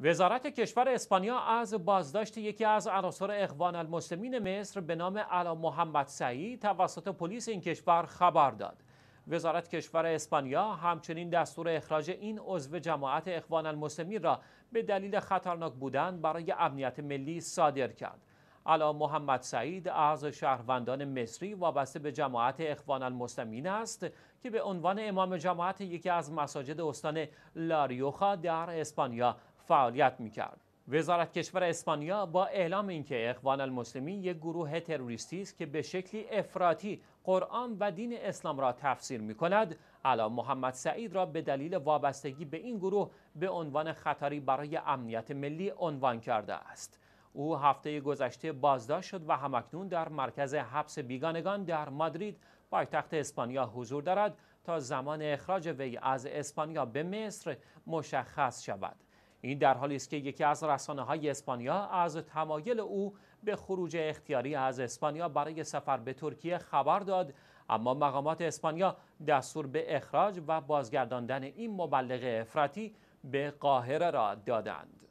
وزارت کشور اسپانیا از بازداشت یکی از عناصر اخوان المسلمین مصر به نام علا محمد سعید توسط پلیس این کشور خبر داد. وزارت کشور اسپانیا همچنین دستور اخراج این عضو جماعت اخوان المسلمین را به دلیل خطرناک بودن برای امنیت ملی صادر کرد. علا محمد سعید از شهروندان مصری وابسته به جماعت اخوان المسلمین است که به عنوان امام جماعت یکی از مساجد استان لاریوخا در اسپانیا فعالیت میکرد. وزارت کشور اسپانیا با اعلام اینکه اخوان المسلمین یک گروه تروریستی است که به شکلی افراطی قرآن و دین اسلام را تفسیر می کند علا محمد سعید را به دلیل وابستگی به این گروه به عنوان خطری برای امنیت ملی عنوان کرده است او هفته گذشته بازداشت شد و همکنون در مرکز حبس بیگانگان در مادرید پایتخت اسپانیا حضور دارد تا زمان اخراج وی از اسپانیا به مصر مشخص شود این در حالی است که یکی از رسانه های اسپانیا از تمایل او به خروج اختیاری از اسپانیا برای سفر به ترکیه خبر داد اما مقامات اسپانیا دستور به اخراج و بازگرداندن این مبلغ افراطی به قاهره را دادند